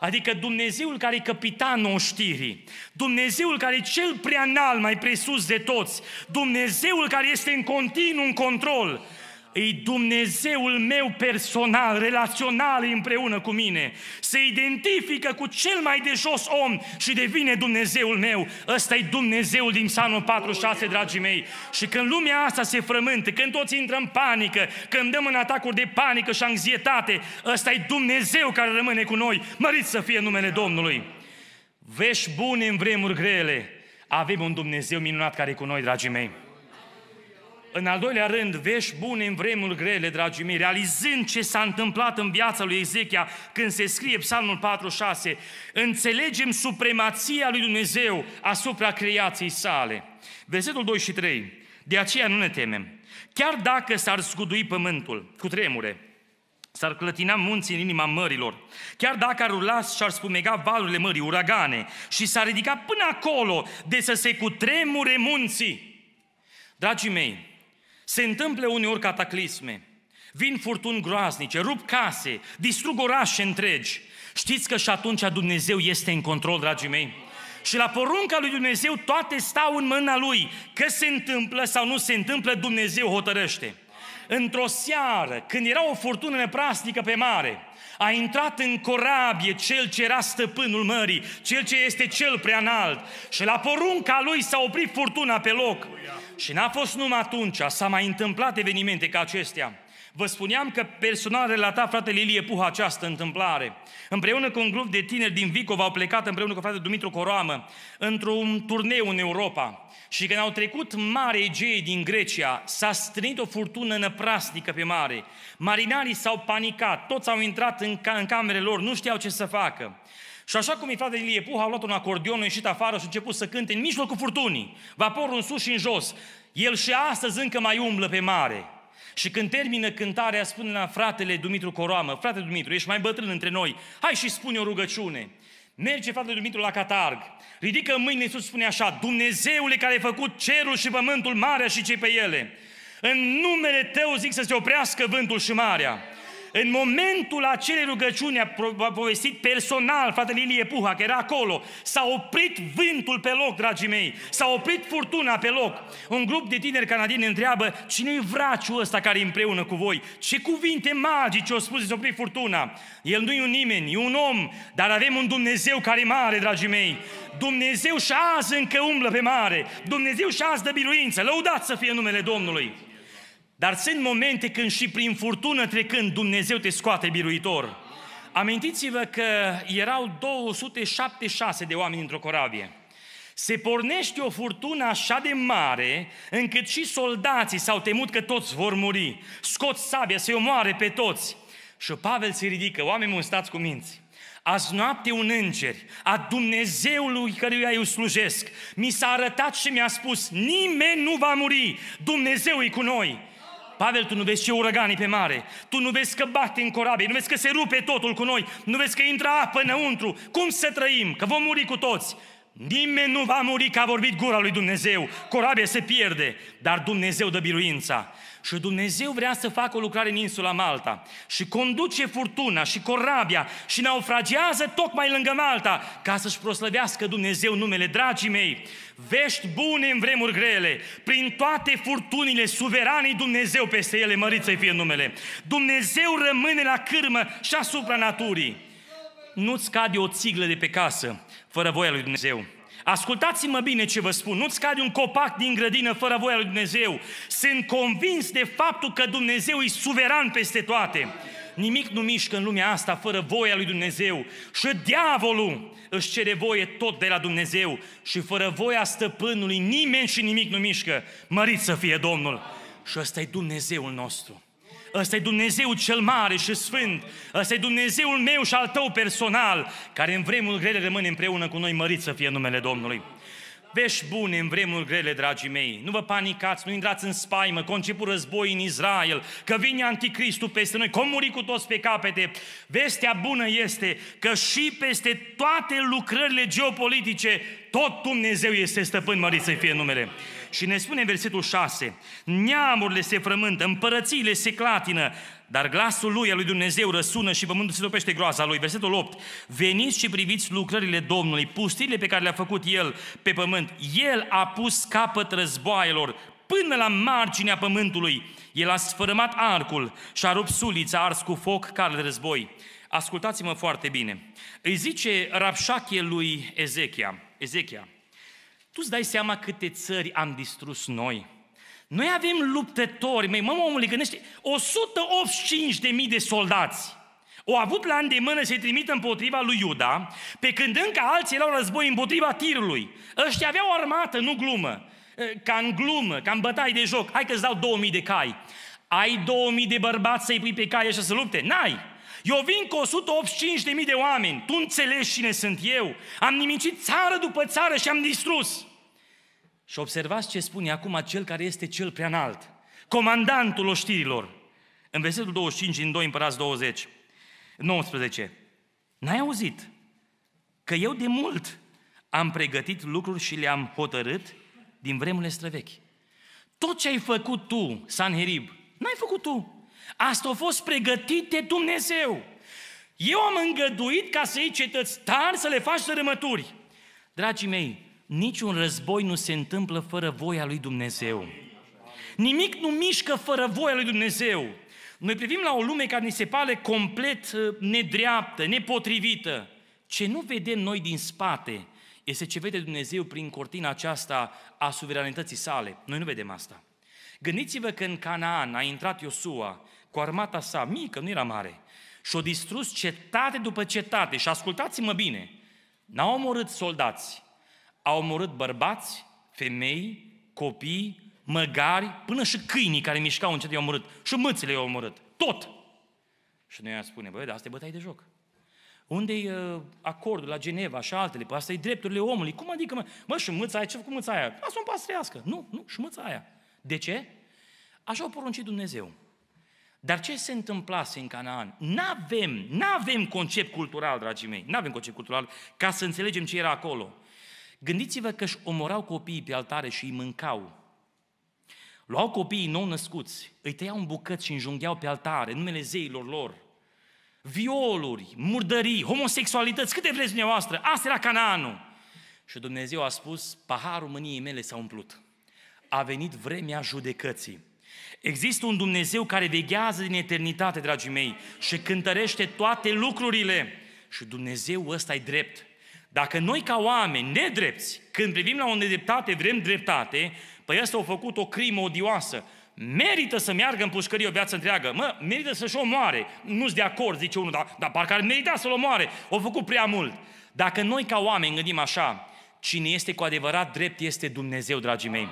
Adică Dumnezeul care e capitanul oștirii, Dumnezeul care e cel prea înalt, mai presus de toți, Dumnezeul care este în continuu în control, îi Dumnezeul meu personal, relațional împreună cu mine. Se identifică cu cel mai de jos om și devine Dumnezeul meu. ăsta e Dumnezeul din Psalmul 46, dragii mei. Și când lumea asta se frământă, când toți intră în panică, când dăm în atacuri de panică și anxietate, ăsta e Dumnezeu care rămâne cu noi. Măriți să fie numele Domnului. Vești bune în vremuri grele. Avem un Dumnezeu minunat care e cu noi, dragii mei. În al doilea rând, vești bune în vremul grele, dragii mei, realizând ce s-a întâmplat în viața lui Ezechia când se scrie Psalmul 46, înțelegem supremația lui Dumnezeu asupra creației sale. Versetul 2 și 3. De aceea nu ne temem. Chiar dacă s-ar scudui pământul cu tremure, S-ar clătina munții în inima mărilor. Chiar dacă ar urla și ar spumega valurile mării, uragane, și s-ar ridica până acolo de să se cutremure munții. Dragii mei, se întâmplă uneori cataclisme. Vin furtuni groaznice, rup case, distrug orașe întregi. Știți că și atunci Dumnezeu este în control, dragii mei? Și la porunca lui Dumnezeu toate stau în mâna lui. Că se întâmplă sau nu se întâmplă, Dumnezeu hotărăște. Într-o seară, când era o furtună neprasnică pe mare, a intrat în corabie cel ce era stăpânul mării, cel ce este cel prea înalt. Și la porunca lui s-a oprit furtuna pe loc. Și n-a fost numai atunci, s-a mai întâmplat evenimente ca acestea. Vă spuneam că personal relata fratele Ilie Puha această întâmplare. Împreună cu un grup de tineri din Vicov au plecat împreună cu fratele Dumitru Coroamă într-un turneu în Europa. Și când au trecut mare Egei din Grecia, s-a strânit o furtună năprasnică pe mare. Marinarii s-au panicat, toți au intrat în, ca- în camerele lor, nu știau ce să facă. Și așa cum fratele Ilie Puh a luat un acordeon, a ieșit afară și a început să cânte în mijlocul furtunii, vaporul în sus și în jos. El și astăzi încă mai umblă pe mare. Și când termină cântarea, spune la fratele Dumitru Coroamă, frate Dumitru, ești mai bătrân între noi, hai și spune o rugăciune. Merge fratele Dumitru la catarg, ridică mâinile sus, spune așa, Dumnezeule care a făcut cerul și pământul, marea și cei pe ele, în numele Tău zic să se oprească vântul și marea în momentul acelei rugăciuni a povestit personal fratele Ilie Puha, că era acolo. S-a oprit vântul pe loc, dragii mei. S-a oprit furtuna pe loc. Un grup de tineri canadieni întreabă, cine-i vraciul ăsta care e împreună cu voi? Ce cuvinte magice au spus să oprit furtuna? El nu e un nimeni, e un om, dar avem un Dumnezeu care e mare, dragii mei. Dumnezeu și azi încă umblă pe mare. Dumnezeu și azi dă biruință. Lăudați să fie numele Domnului. Dar sunt momente când și prin furtună trecând Dumnezeu te scoate biruitor. Amintiți-vă că erau 276 de oameni într-o corabie. Se pornește o furtună așa de mare încât și soldații s-au temut că toți vor muri. Scot sabia, se omoare pe toți. Și Pavel se ridică, oameni stați cu minți. Azi noapte un înger, a Dumnezeului căruia eu slujesc, mi s-a arătat și mi-a spus, nimeni nu va muri, Dumnezeu e cu noi. Pavel, tu nu vezi ce uraganii pe mare, tu nu vezi că bate în corabie, nu vezi că se rupe totul cu noi, nu vezi că intră apă înăuntru, cum să trăim, că vom muri cu toți. Nimeni nu va muri că a vorbit gura lui Dumnezeu, corabia se pierde, dar Dumnezeu dă biruința. Și Dumnezeu vrea să facă o lucrare în insula Malta. Și conduce furtuna și corabia și naufragează tocmai lângă Malta ca să-și proslăvească Dumnezeu numele. Dragii mei, vești bune în vremuri grele, prin toate furtunile suveranii Dumnezeu peste ele, măriți fie numele. Dumnezeu rămâne la cârmă și asupra naturii. Nu-ți cade o țiglă de pe casă fără voia lui Dumnezeu. Ascultați-mă bine ce vă spun, nu-ți cade un copac din grădină fără voia lui Dumnezeu. Sunt convins de faptul că Dumnezeu e suveran peste toate. Nimic nu mișcă în lumea asta fără voia lui Dumnezeu. Și diavolul își cere voie tot de la Dumnezeu și fără voia stăpânului nimeni și nimic nu mișcă. Mărit să fie Domnul! Și ăsta e Dumnezeul nostru ăsta e Dumnezeu cel mare și sfânt, ăsta e Dumnezeul meu și al tău personal, care în vremuri grele rămâne împreună cu noi, mărit să fie numele Domnului. Vești bune în vremuri grele, dragii mei. Nu vă panicați, nu intrați în spaimă, că război în Israel, că vine anticristul peste noi, că muri cu toți pe capete. Vestea bună este că și peste toate lucrările geopolitice, tot Dumnezeu este stăpân, mărit să fie numele și ne spune în versetul 6, neamurile se frământă, împărățiile se clatină, dar glasul lui, al lui Dumnezeu, răsună și pământul se topește groaza lui. Versetul 8, veniți și priviți lucrările Domnului, pustiile pe care le-a făcut El pe pământ. El a pus capăt războaielor până la marginea pământului. El a sfărâmat arcul și a rupt sulița ars cu foc care de război. Ascultați-mă foarte bine. Îi zice Rapșachie lui Ezechia, Ezechia, tu îți dai seama câte țări am distrus noi. Noi avem luptători, măi, mă, omule, gândește, 185 de mii de soldați au avut la îndemână să-i trimită împotriva lui Iuda, pe când încă alții erau război împotriva tirului. Ăștia aveau armată, nu glumă, ca în glumă, ca în bătaie de joc. Hai că-ți dau 2000 de cai. Ai 2000 de bărbați să-i pui pe cai așa să lupte? N-ai! Eu vin cu mii de oameni. Tu înțelegi cine sunt eu? Am nimicit țară după țară și am distrus. Și observați ce spune acum cel care este cel prea înalt, comandantul oștirilor. În versetul 25 din 2 împărați 20, 19. N-ai auzit că eu de mult am pregătit lucruri și le-am hotărât din vremurile străvechi. Tot ce ai făcut tu, Sanherib, n-ai făcut tu. Asta a fost pregătit de Dumnezeu. Eu am îngăduit ca să iei cetăți tari să le faci sărămături. Dragii mei, niciun război nu se întâmplă fără voia lui Dumnezeu. Nimic nu mișcă fără voia lui Dumnezeu. Noi privim la o lume care ni se pare complet uh, nedreaptă, nepotrivită. Ce nu vedem noi din spate este ce vede Dumnezeu prin cortina aceasta a suveranității sale. Noi nu vedem asta. Gândiți-vă că în Canaan a intrat Iosua cu armata sa mică, nu era mare, și-a distrus cetate după cetate. Și ascultați-mă bine, n-a omorât soldați, au omorât bărbați, femei, copii, măgari, până și câinii care mișcau încet i-au omorât. Și mâțile i-au omorât. Tot! Și noi am spune, băi, dar asta e bătaie de joc. Unde-i uh, acordul la Geneva și altele? Păi asta e drepturile omului. Cum adică, mă, mă și mâța aia, ce cu mâța aia? Asta o pastrească. Nu, nu, și mâța aia. De ce? Așa au poruncit Dumnezeu. Dar ce se întâmplase în Canaan? N-avem, n-avem concept cultural, dragii mei, n-avem concept cultural ca să înțelegem ce era acolo. Gândiți-vă că își omorau copiii pe altare și îi mâncau. Luau copiii nou născuți, îi tăiau în bucăți și înjungheau pe altare, numele zeilor lor. Violuri, murdării, homosexualități, câte vreți dumneavoastră, asta era Canaanul. Și Dumnezeu a spus, paharul mâniei mele s-a umplut. A venit vremea judecății. Există un Dumnezeu care veghează din eternitate, dragii mei, și cântărește toate lucrurile. Și Dumnezeu ăsta e drept. Dacă noi ca oameni nedrepți, când privim la o nedreptate, vrem dreptate, păi ăsta a făcut o crimă odioasă, merită să meargă în pușcărie o viață întreagă. Mă, merită să-și omoare. Nu-s de acord, zice unul, dar, dar parcă ar merita să-l omoare. O făcut prea mult. Dacă noi ca oameni gândim așa, cine este cu adevărat drept este Dumnezeu, dragii mei.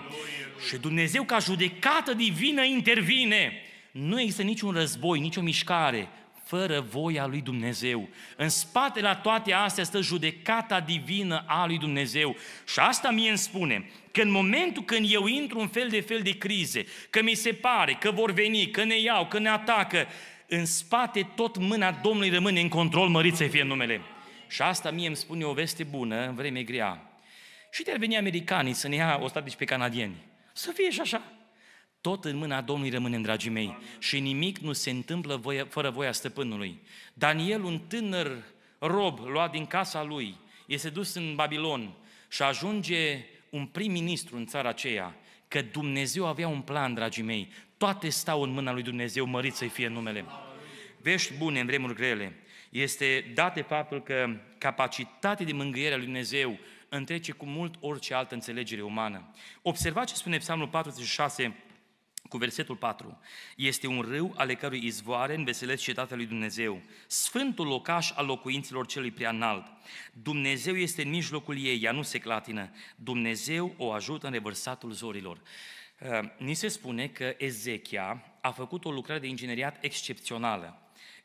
Și Dumnezeu ca judecată divină intervine. Nu există niciun război, nicio mișcare, fără voia lui Dumnezeu. În spatele la toate astea stă judecata divină a lui Dumnezeu. Și asta mie îmi spune că în momentul când eu intru în fel de fel de crize, că mi se pare că vor veni, că ne iau, că ne atacă, în spate tot mâna Domnului rămâne în control, mărit să fie numele. Și asta mie îmi spune o veste bună în vreme grea. Și te ar veni americanii să ne ia ostatici pe canadieni. Să fie și așa. Tot în mâna Domnului rămânem, dragii mei, și nimic nu se întâmplă voia, fără voia stăpânului. Daniel, un tânăr rob luat din casa lui, este dus în Babilon și ajunge un prim-ministru în țara aceea, că Dumnezeu avea un plan, dragii mei. Toate stau în mâna lui Dumnezeu, mărit să-i fie numele. Vești bune în vremuri grele. Este date faptul că capacitatea de mângâiere a lui Dumnezeu întrece cu mult orice altă înțelegere umană. Observați ce spune Psalmul 46, cu versetul 4. Este un râu ale cărui izvoare înveselesc cetatea lui Dumnezeu, sfântul locaș al locuinților celui prea înalt. Dumnezeu este în mijlocul ei, ea nu se clatină. Dumnezeu o ajută în revărsatul zorilor. Uh, ni se spune că Ezechia a făcut o lucrare de ingineriat excepțională.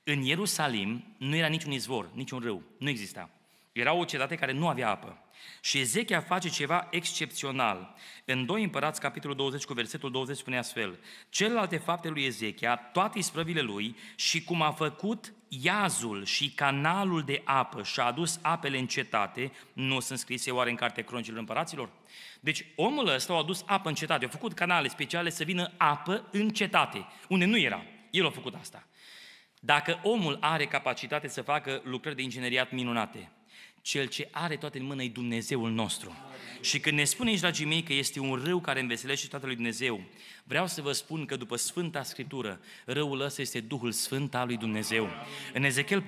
În Ierusalim nu era niciun izvor, niciun râu, nu exista. Era o cetate care nu avea apă. Și Ezechia face ceva excepțional. În 2 Împărați, capitolul 20, cu versetul 20, spune astfel, Celelalte fapte lui Ezechia, toate isprăvile lui și cum a făcut iazul și canalul de apă și a adus apele în cetate, nu sunt scrise oare în Cartea Cronicilor Împăraților? Deci omul ăsta a adus apă în cetate, a făcut canale speciale să vină apă în cetate, unde nu era. El a făcut asta. Dacă omul are capacitate să facă lucrări de ingineriat minunate, cel ce are toate în mână e Dumnezeul nostru. Și când ne spune aici, dragii mei, că este un râu care înveselește toată lui Dumnezeu, vreau să vă spun că după Sfânta Scriptură, râul ăsta este Duhul Sfânt al lui Dumnezeu. În Ezechiel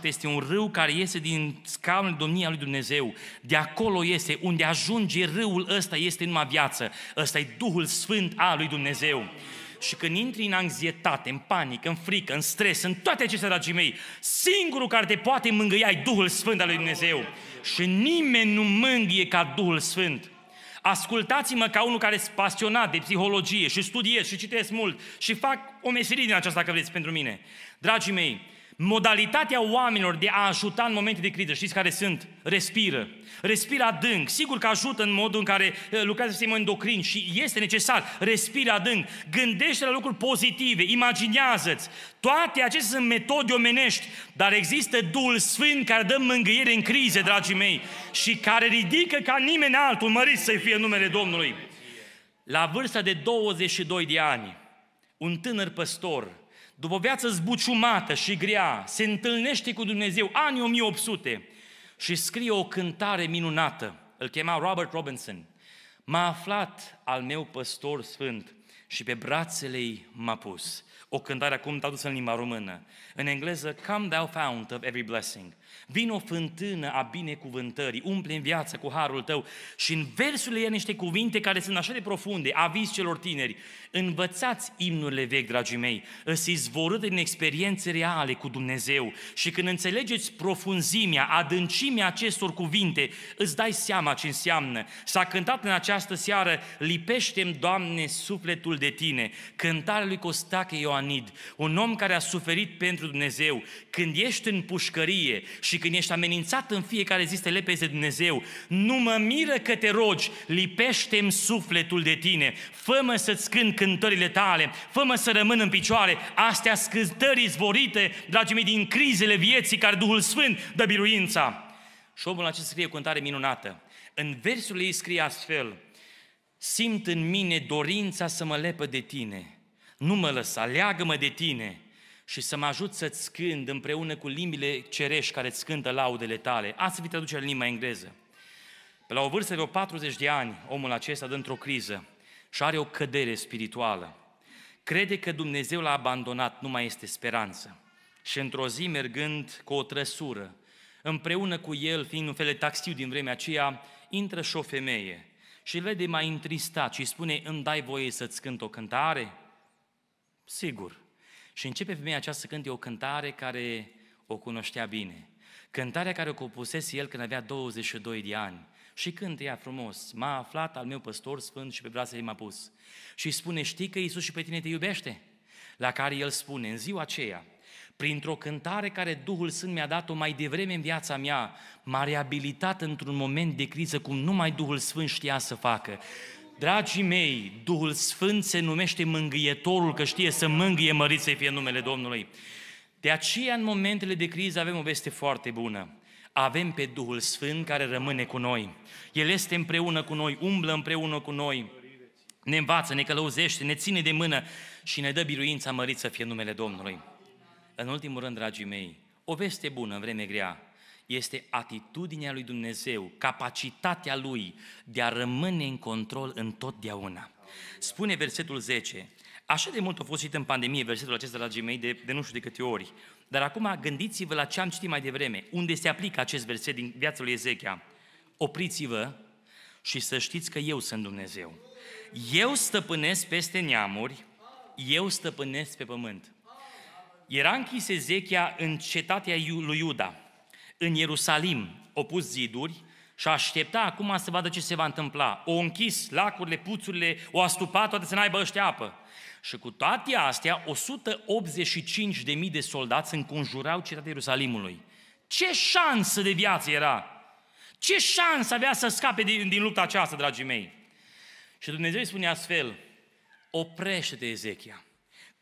4,7 este un râu care iese din scaunul domniei lui Dumnezeu. De acolo este, unde ajunge râul ăsta este numai viață. Ăsta e Duhul Sfânt al lui Dumnezeu. Și când intri în anxietate, în panică, în frică, în stres, în toate acestea, dragii mei, singurul care te poate mângâia e Duhul Sfânt al lui Dumnezeu. Și nimeni nu mângâie ca Duhul Sfânt. Ascultați-mă ca unul care e pasionat de psihologie și studiez și citesc mult și fac o meserie din aceasta, dacă vreți, pentru mine. Dragii mei, modalitatea oamenilor de a ajuta în momente de criză, știți care sunt? Respiră. Respiră adânc. Sigur că ajută în modul în care eh, lucrează sistemul endocrin și este necesar. Respiră adânc. Gândește la lucruri pozitive. Imaginează-ți. Toate acestea sunt metode omenești, dar există Duhul Sfânt care dă mângâiere în crize, dragii mei, și care ridică ca nimeni altul, mărit să-i fie numele Domnului. La vârsta de 22 de ani, un tânăr păstor după o viață zbuciumată și grea, se întâlnește cu Dumnezeu anii 1800 și scrie o cântare minunată. Îl chema Robert Robinson. M-a aflat al meu păstor sfânt și pe brațele ei m-a pus. O cântare acum tradusă în limba română. În engleză, Come thou fount of every blessing – Vin o fântână a binecuvântării, umple în viață cu harul tău și în versurile ei niște cuvinte care sunt așa de profunde, aviz celor tineri. Învățați imnurile vechi, dragii mei, îți izvorât din experiențe reale cu Dumnezeu și când înțelegeți profunzimea, adâncimea acestor cuvinte, îți dai seama ce înseamnă. S-a cântat în această seară, lipește Doamne, sufletul de tine, cântarea lui Costache Ioanid, un om care a suferit pentru Dumnezeu. Când ești în pușcărie și când ești amenințat în fiecare zi să te lepezi de Dumnezeu, nu mă miră că te rogi, lipește-mi sufletul de tine, fă-mă să-ți cânt cântările tale, fă-mă să rămân în picioare, astea scântări zvorite, dragii mei, din crizele vieții care Duhul Sfânt dă biruința. Și omul acesta scrie cu minunată. În versul ei scrie astfel, Simt în mine dorința să mă lepă de tine, nu mă lăsa, leagă-mă de tine, și să mă ajut să-ți cânt împreună cu limbile cerești care îți cântă laudele tale. Asta vi traduce în limba engleză. Pe la o vârstă de 40 de ani, omul acesta dă într-o criză și are o cădere spirituală. Crede că Dumnezeu l-a abandonat, nu mai este speranță. Și într-o zi, mergând cu o trăsură, împreună cu el, fiind un fel de taxiu din vremea aceea, intră și o femeie și îl vede mai întristat și spune, îmi dai voie să-ți cânt o cântare? Sigur. Și începe femeia aceasta să cânte o cântare care o cunoștea bine. Cântarea care o compusese el când avea 22 de ani. Și cântă ea frumos, m-a aflat al meu păstor sfânt și pe brațele m-a pus. Și spune, știi că Iisus și pe tine te iubește? La care el spune, în ziua aceea, printr-o cântare care Duhul Sfânt mi-a dat-o mai devreme în viața mea, m-a reabilitat într-un moment de criză cum numai Duhul Sfânt știa să facă. Dragii mei, Duhul Sfânt se numește mângâietorul, că știe să mângâie mărit să fie numele Domnului. De aceea, în momentele de criză, avem o veste foarte bună. Avem pe Duhul Sfânt care rămâne cu noi. El este împreună cu noi, umblă împreună cu noi, ne învață, ne călăuzește, ne ține de mână și ne dă biruința mărit să fie numele Domnului. În ultimul rând, dragii mei, o veste bună în vreme grea este atitudinea lui Dumnezeu, capacitatea lui de a rămâne în control întotdeauna. Spune versetul 10, Așa de mult a fost în pandemie versetul acesta, dragii mei, de, de nu știu de câte ori. Dar acum gândiți-vă la ce am citit mai devreme, unde se aplică acest verset din viața lui Ezechia. Opriți-vă și să știți că eu sunt Dumnezeu. Eu stăpânesc peste neamuri, eu stăpânesc pe pământ. Era închis Ezechia în cetatea lui Iuda în Ierusalim, au pus ziduri și aștepta acum să vadă ce se va întâmpla. O închis lacurile, puțurile, o astupat toate să n-aibă ăștia apă. Și cu toate astea, 185.000 de soldați înconjurau cetatea Ierusalimului. Ce șansă de viață era! Ce șansă avea să scape din, din lupta aceasta, dragii mei? Și Dumnezeu îi spune astfel, oprește-te, Ezechia.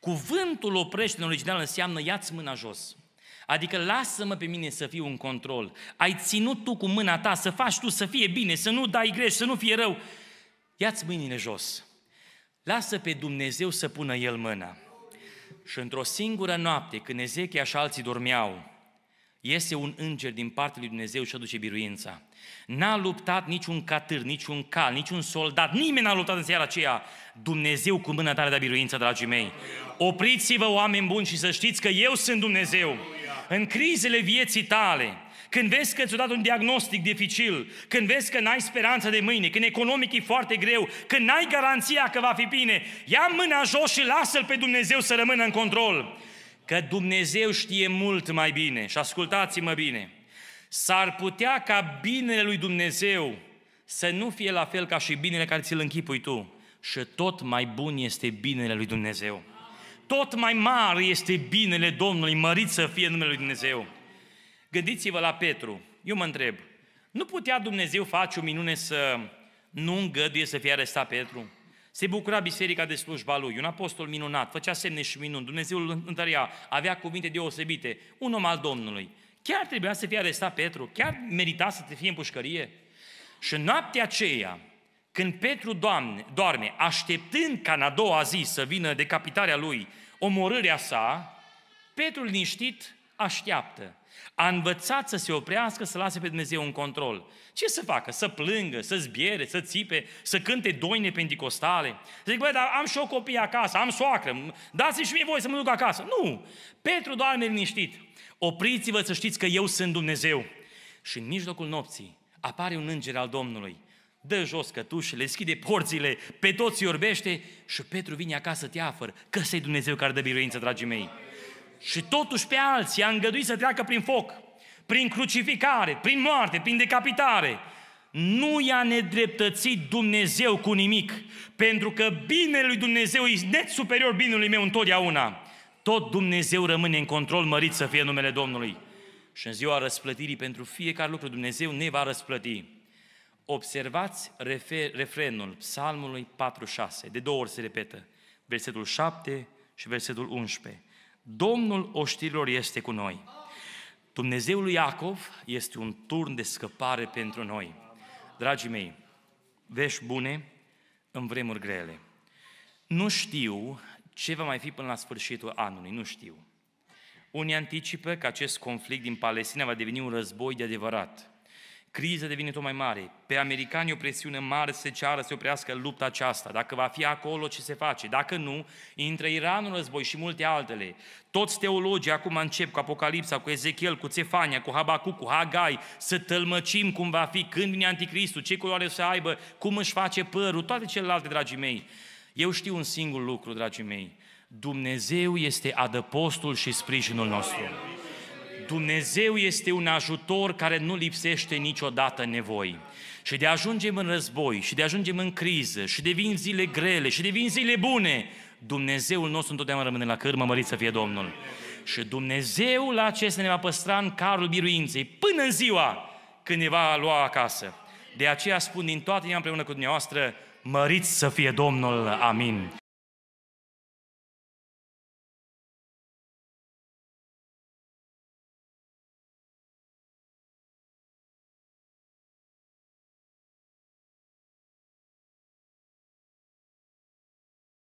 Cuvântul oprește în original înseamnă ia-ți mâna jos. Adică lasă-mă pe mine să fiu în control. Ai ținut tu cu mâna ta să faci tu să fie bine, să nu dai greș, să nu fie rău. Ia-ți mâinile jos. Lasă pe Dumnezeu să pună El mâna. Și într-o singură noapte, când Ezechia și alții dormeau, iese un înger din partea lui Dumnezeu și aduce biruința. N-a luptat niciun catâr, niciun cal, niciun soldat, nimeni n-a luptat în seara aceea. Dumnezeu cu mână tare de biruință, dragii mei. Opriți-vă, oameni buni, și să știți că eu sunt Dumnezeu. În crizele vieții tale, când vezi că ți-a dat un diagnostic dificil, când vezi că n-ai speranță de mâine, când economic e foarte greu, când n-ai garanția că va fi bine, ia mâna jos și lasă-L pe Dumnezeu să rămână în control. Că Dumnezeu știe mult mai bine și ascultați-mă bine – S-ar putea ca binele lui Dumnezeu să nu fie la fel ca și binele care ți-l închipui tu. Și tot mai bun este binele lui Dumnezeu. Tot mai mare este binele Domnului, mărit să fie numele lui Dumnezeu. Gândiți-vă la Petru. Eu mă întreb, nu putea Dumnezeu face o minune să nu îngăduie să fie arestat Petru? Se bucura biserica de slujba lui, un apostol minunat, făcea semne și minuni, Dumnezeu îl întărea, avea cuvinte deosebite, un om al Domnului. Chiar trebuia să fie arestat Petru, chiar merita să te fie în pușcărie. Și noaptea aceea, când Petru doamne, doarme, așteptând ca în a doua zi să vină decapitarea lui, omorârea sa, Petru liniștit așteaptă. A învățat să se oprească, să lase pe Dumnezeu în control. Ce să facă? Să plângă, să zbiere, să țipe, să cânte doine pentecostale. Să zic, băi, dar am și o copii acasă, am soacră, dați-mi și mie voi să mă duc acasă. Nu! Petru doarme liniștit. Opriți-vă să știți că eu sunt Dumnezeu. Și în mijlocul nopții apare un înger al Domnului dă jos cătușele, deschide porțile, pe toți îi orbește și Petru vine acasă afăr, că să Dumnezeu care dă biruință, dragii mei și totuși pe alții a îngăduit să treacă prin foc, prin crucificare, prin moarte, prin decapitare. Nu i-a nedreptățit Dumnezeu cu nimic, pentru că binele lui Dumnezeu este net superior binului meu întotdeauna. Tot Dumnezeu rămâne în control, mărit să fie numele Domnului. Și în ziua răsplătirii pentru fiecare lucru Dumnezeu ne va răsplăti. Observați refer, refrenul Psalmului 46, de două ori se repetă, versetul 7 și versetul 11. Domnul oștirilor este cu noi. Dumnezeul lui Iacov este un turn de scăpare pentru noi. Dragii mei, vești bune în vremuri grele. Nu știu ce va mai fi până la sfârșitul anului, nu știu. Unii anticipă că acest conflict din Palestina va deveni un război de adevărat – criza devine tot mai mare. Pe americani o presiune mare se ceară să oprească lupta aceasta. Dacă va fi acolo, ce se face? Dacă nu, intră Iranul în război și multe altele. Toți teologii acum încep cu Apocalipsa, cu Ezechiel, cu Cefania, cu Habacu, cu Hagai, să tălmăcim cum va fi, când vine Anticristul, ce culoare să aibă, cum își face părul, toate celelalte, dragii mei. Eu știu un singur lucru, dragii mei. Dumnezeu este adăpostul și sprijinul nostru. Amin. Dumnezeu este un ajutor care nu lipsește niciodată nevoi. Și de ajungem în război, și de ajungem în criză, și devin zile grele, și devin zile bune, Dumnezeul nostru întotdeauna rămâne la cârmă, mărit să fie Domnul. Și Dumnezeul acesta ne va păstra în carul biruinței până în ziua când ne va lua acasă. De aceea spun din toată inima împreună cu dumneavoastră, măriți să fie Domnul, amin.